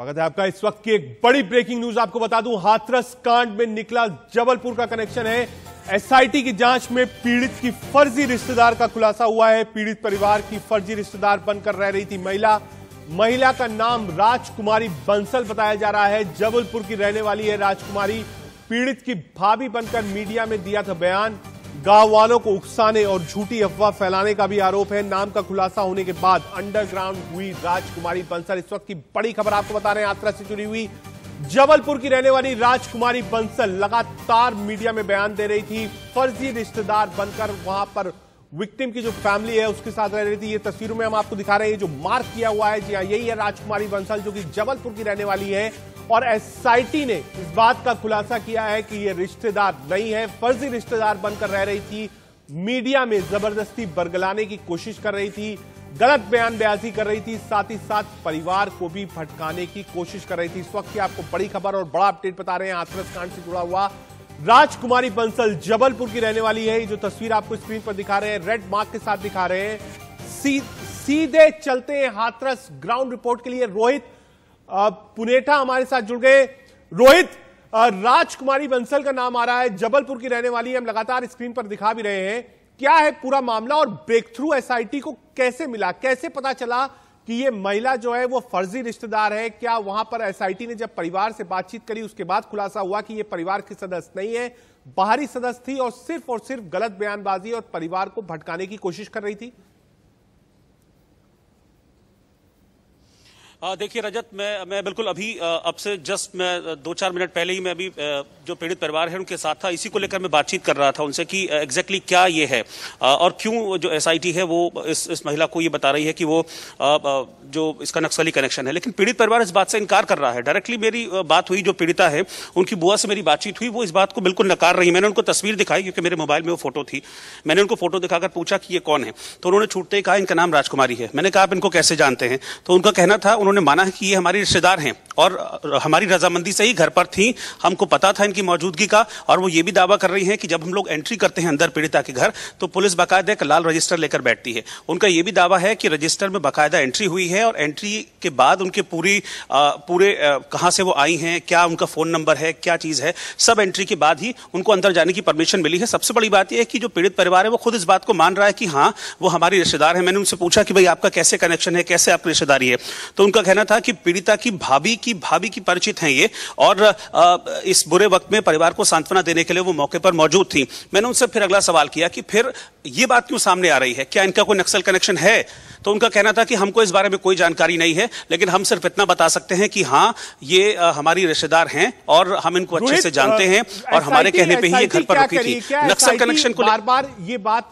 स्वागत है आपका इस वक्त की एक बड़ी ब्रेकिंग न्यूज आपको बता दूं हाथरस कांड में निकला जबलपुर का कनेक्शन है एसआईटी की जांच में पीड़ित की फर्जी रिश्तेदार का खुलासा हुआ है पीड़ित परिवार की फर्जी रिश्तेदार बनकर रह रही थी महिला महिला का नाम राजकुमारी बंसल बताया जा रहा है जबलपुर की रहने वाली है राजकुमारी पीड़ित की भाभी बनकर मीडिया में दिया था बयान गांव वालों को उकसाने और झूठी अफवाह फैलाने का भी आरोप है नाम का खुलासा होने के बाद अंडरग्राउंड हुई राजकुमारी बंसल इस वक्त की बड़ी खबर आपको बता रहे हैं यात्रा से जुड़ी हुई जबलपुर की रहने वाली राजकुमारी बंसल लगातार मीडिया में बयान दे रही थी फर्जी रिश्तेदार बनकर वहां पर विक्टिम की जो फैमिली है उसके साथ रह रही थी ये तस्वीरों में हम आपको दिखा रहे हैं जो मार्क किया हुआ है जी हाँ यही है राजकुमारी बंसल जो कि जबलपुर की रहने वाली है और एसआईटी ने इस बात का खुलासा किया है कि ये रिश्तेदार नहीं है फर्जी रिश्तेदार बनकर रह रही थी मीडिया में जबरदस्ती बरगलाने की कोशिश कर रही थी गलत बयानबाजी कर रही थी साथ ही साथ परिवार को भी भटकाने की कोशिश कर रही थी इस वक्त की आपको बड़ी खबर और बड़ा अपडेट बता रहे हैं हाथरस कांड से जुड़ा हुआ राजकुमारी बंसल जबलपुर की रहने वाली है जो तस्वीर आपको स्क्रीन पर दिखा रहे हैं रेड मार्क के साथ दिखा रहे हैं सी, सीधे चलते हैं हाथरस ग्राउंड रिपोर्ट के लिए रोहित पुनेठा हमारे साथ जुड़ गए रोहित राजकुमारी बंसल का नाम आ रहा है जबलपुर की रहने वाली है हम लगातार स्क्रीन पर दिखा भी रहे हैं क्या है पूरा मामला और ब्रेक थ्रू एसआईटी को कैसे मिला कैसे पता चला कि ये महिला जो है वो फर्जी रिश्तेदार है क्या वहां पर एसआईटी ने जब परिवार से बातचीत करी उसके बाद खुलासा हुआ कि ये परिवार की सदस्य नहीं है बाहरी सदस्य थी और सिर्फ और सिर्फ गलत बयानबाजी और परिवार को भटकाने की कोशिश कर रही थी देखिए रजत मैं मैं बिल्कुल अभी अब से जस्ट मैं दो चार मिनट पहले ही मैं अभी जो पीड़ित परिवार है उनके साथ था इसी को लेकर मैं बातचीत कर रहा था उनसे कि एग्जैक्टली क्या ये है और क्यों जो एस है वो इस इस महिला को ये बता रही है कि वो जो इसका नक्सली कनेक्शन है लेकिन पीड़ित परिवार इस बात से इनकार कर रहा है डायरेक्टली मेरी बात हुई जो पीड़िता है उनकी बुआ से मेरी बातचीत हुई वो इस बात को बिल्कुल नकार रही मैंने उनको तस्वीर दिखाई क्योंकि मेरे मोबाइल में वो फोटो थी मैंने उनको फोटो दिखाकर पूछा कि ये कौन है तो उन्होंने छूटते ही कहा इनका नाम राजकुमारी है मैंने कहा आप इनको कैसे जानते हैं तो उनका कहना था उन्होंने उन्होंने माना है कि ये हमारे रिश्तेदार हैं और हमारी रजामंदी से ही घर पर थी हमको पता था इनकी मौजूदगी का और वो ये भी दावा कर रही हैं कि जब हम लोग एंट्री करते हैं अंदर पीड़िता के घर तो पुलिस बाकायदा एक लाल रजिस्टर लेकर बैठती है उनका ये भी दावा है कि रजिस्टर में बाकायदा एंट्री हुई है और एंट्री के बाद उनके पूरी आ, पूरे कहाँ से वो आई हैं क्या उनका फ़ोन नंबर है क्या चीज़ है सब एंट्री के बाद ही उनको अंदर जाने की परमिशन मिली है सबसे बड़ी बात यह है कि जो पीड़ित परिवार है वो खुद इस बात को मान रहा है कि हाँ वो हमारे रिश्तेदार है मैंने उनसे पूछा कि भाई आपका कैसे कनेक्शन है कैसे आपकी रिश्तेदारी है तो उनका का कहना था कि पीड़िता की भाभी की भाभी की परिचित हैं ये और इस बुरे वक्त में परिवार को सांत्वना देने के लिए वो मौके पर मौजूद थी मैंने उनसे फिर अगला सवाल किया कि फिर ये बात क्यों सामने आ रही है क्या इनका कोई नक्सल कनेक्शन है तो उनका कहना था कि हमको इस बारे में कोई जानकारी नहीं है लेकिन हम सिर्फ इतना बता सकते हैं कि हाँ ये हमारी रिश्तेदार हैं और हम इनको अच्छे से जानते हैं और हमारे कहने पे ही ये घर पर रुकी थी नक्सल कनेक्शन को बार बार ये बात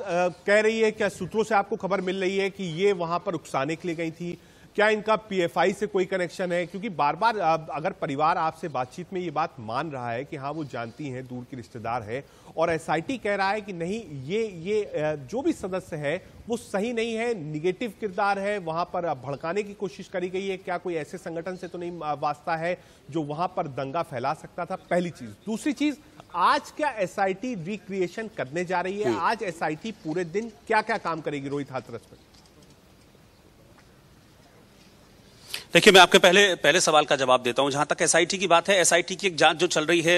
कह रही है क्या सूत्रों से आपको खबर मिल रही है कि ये वहां पर उकसाने के लिए गई थी क्या इनका पीएफआई से कोई कनेक्शन है क्योंकि बार बार अगर परिवार आपसे बातचीत में ये बात मान रहा है कि हाँ वो जानती हैं दूर की रिश्तेदार है और एसआईटी कह रहा है कि नहीं ये ये जो भी सदस्य है वो सही नहीं है निगेटिव किरदार है वहाँ पर भड़काने की कोशिश करी गई है क्या कोई ऐसे संगठन से तो नहीं वास्ता है जो वहाँ पर दंगा फैला सकता था पहली चीज़ दूसरी चीज़ आज क्या एसआईटी रिक्रिएशन करने जा रही है आज एस पूरे दिन क्या क्या काम करेगी रोहित हाथरस पर देखिए मैं आपके पहले पहले सवाल का जवाब देता हूं जहां तक एसआईटी की बात है एसआईटी की एक जांच जो चल रही है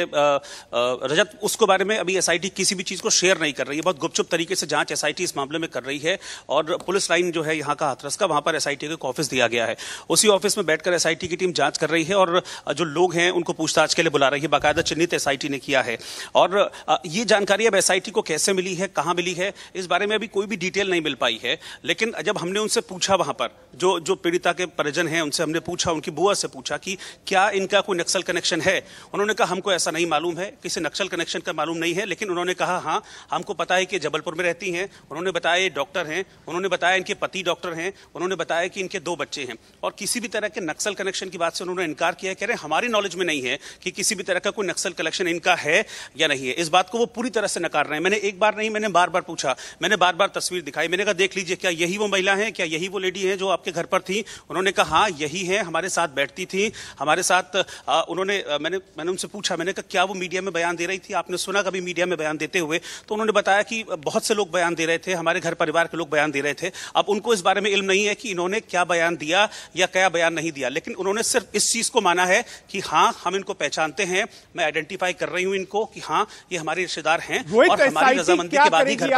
रजत उसको बारे में अभी एसआईटी किसी भी चीज को शेयर नहीं कर रही है बहुत गुपचुप तरीके से जांच एसआईटी इस मामले में कर रही है और पुलिस लाइन जो है यहाँ का हाथरस का वहां पर एसआईटी एक ऑफिस दिया गया है उसी ऑफिस में बैठकर एसआईटी की टीम जांच कर रही है और जो लोग हैं उनको पूछताछ के लिए बुला रही है बाकायदा चिन्हित एसआईटी ने किया है और ये जानकारी अब एसआईटी को कैसे मिली है कहां मिली है इस बारे में अभी कोई भी डिटेल नहीं मिल पाई है लेकिन जब हमने उनसे पूछा वहां पर जो जो पीड़िता के परिजन हैं उनसे से हमने पूछा उनकी बुआ से पूछा कि क्या इनका कोई नक्सल कनेक्शन है उन्होंने कहा हमको ऐसा नहीं मालूम है किसी नक्सल कनेक्शन का मालूम नहीं है लेकिन उन्होंने कहा हाँ हमको पता है कि जबलपुर में रहती हैं उन्होंने बताया डॉक्टर हैं उन्होंने बताया इनके पति डॉक्टर हैं उन्होंने बताया कि इनके दो बच्चे हैं और किसी भी तरह के नक्सल कनेक्शन की बात से उन्होंने इनकार किया कह रहे हैं हमारी नॉलेज में नहीं है कि किसी भी तरह का कोई नक्सल कनेक्शन इनका है या नहीं है इस बात को वो पूरी तरह से नकार रहे हैं मैंने एक बार नहीं मैंने बार बार पूछा मैंने बार बार तस्वीर दिखाई मैंने कहा देख लीजिए क्या यही वो महिला है क्या यही वो लेडी है जो आपके घर पर थी उन्होंने कहा हाँ यही यही हैं हमारे साथ बैठती थी हमारे साथ आ, उन्होंने आ, मैंने मैंने उनसे पूछा मैंने कहा क्या वो मीडिया में बयान दे रही थी आपने सुना कभी मीडिया में बयान देते हुए तो उन्होंने बताया कि बहुत से लोग बयान दे रहे थे हमारे घर परिवार के लोग बयान दे रहे थे अब उनको इस बारे में इल्म नहीं है कि इन्होंने क्या बयान दिया या क्या बयान नहीं दिया लेकिन उन्होंने सिर्फ इस चीज़ को माना है कि हाँ हम इनको पहचानते हैं मैं आइडेंटिफाई कर रही हूँ इनको कि हाँ ये हमारे रिश्तेदार हैं और हमारी रजामंदी के बाद ही घर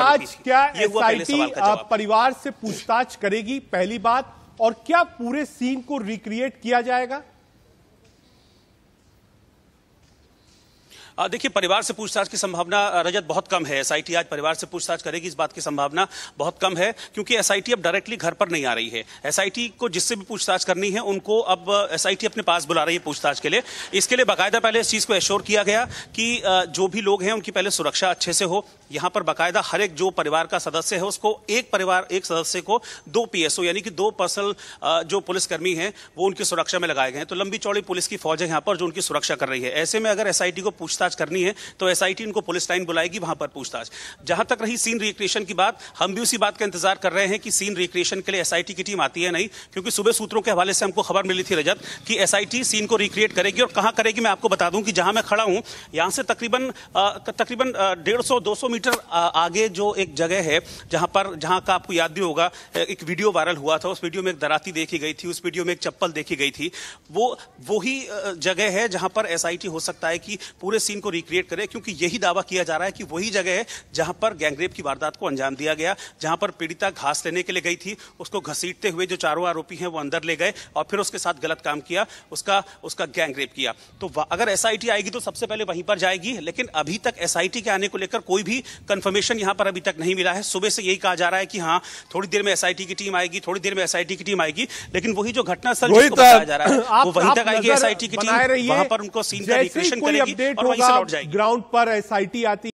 पर परिवार से पूछताछ करेगी पहली बात और क्या पूरे सीन को रिक्रिएट किया जाएगा देखिए परिवार से पूछताछ की संभावना रजत बहुत कम है एसआईटी आज परिवार से पूछताछ करेगी इस बात की संभावना बहुत कम है क्योंकि एसआईटी अब डायरेक्टली घर पर नहीं आ रही है एसआईटी को जिससे भी पूछताछ करनी है उनको अब एसआईटी अपने पास बुला रही है पूछताछ के लिए इसके लिए बाकायदा पहले इस चीज़ को एश्योर किया गया कि जो भी लोग हैं उनकी पहले सुरक्षा अच्छे से हो यहाँ पर बाकायदा हर एक जो परिवार का सदस्य है उसको एक परिवार एक सदस्य को दो पीएसओ यानी कि दो पर्सनल जो पुलिसकर्मी हैं वो उनकी सुरक्षा में लगाए गए हैं तो लंबी चौड़ी पुलिस की फौज है यहाँ पर जो उनकी सुरक्षा कर रही है ऐसे में अगर एसआईटी को पूछताछ पूछताछ करनी है तो एसआईटी उनको पुलिस लाइन बुलाएगी वहां पर पूछताछ जहां तक रही सीन रिक्रिएशन की बात हम भी उसी बात का इंतजार कर रहे हैं कि सीन रिक्रिएशन के लिए एसआईटी की टीम आती है नहीं क्योंकि सुबह सूत्रों के हवाले से हमको खबर मिली थी रजत कि एसआईटी सीन को रिक्रिएट करेगी और कहां करेगी मैं आपको बता दूं कि जहां मैं खड़ा हूं यहां से तकरीबन तकरीबन डेढ़ सौ दो सौ मीटर आगे जो एक जगह है जहां पर जहां का आपको याद भी होगा एक वीडियो वायरल हुआ था उस वीडियो में एक दराती देखी गई थी उस वीडियो में एक चप्पल देखी गई थी वो वही जगह है जहां पर एसआईटी हो सकता है कि पूरे सीन को रिक्रिएट करें क्योंकि यही दावा किया जा रहा है कि वही जगह है जहां पर गैंगरेप की वारदात को अंजाम दिया गया जहां पर पीड़िता घास लेने के लिए गई थी उसको घसीटते हुए जो चारों आरोपी हैं वो अंदर ले गए और फिर उसके साथ गलत काम किया उसका उसका गैंगरेप किया तो अगर एस आएगी तो सबसे पहले वहीं पर जाएगी लेकिन अभी तक एस के आने को लेकर कोई भी कन्फर्मेशन यहाँ पर अभी तक नहीं मिला है सुबह से यही कहा जा रहा है कि हाँ थोड़ी देर में एस की टीम आएगी थोड़ी देर में एस की टीम आएगी लेकिन वही जो घटनास्थल जा रहा है वो वहीं तक आएगी एस की टीम वहां पर उनको सीन का रिक्रिएशन करेगी और ग्राउंड पर एस ग्राउंड पर एसआईटी आती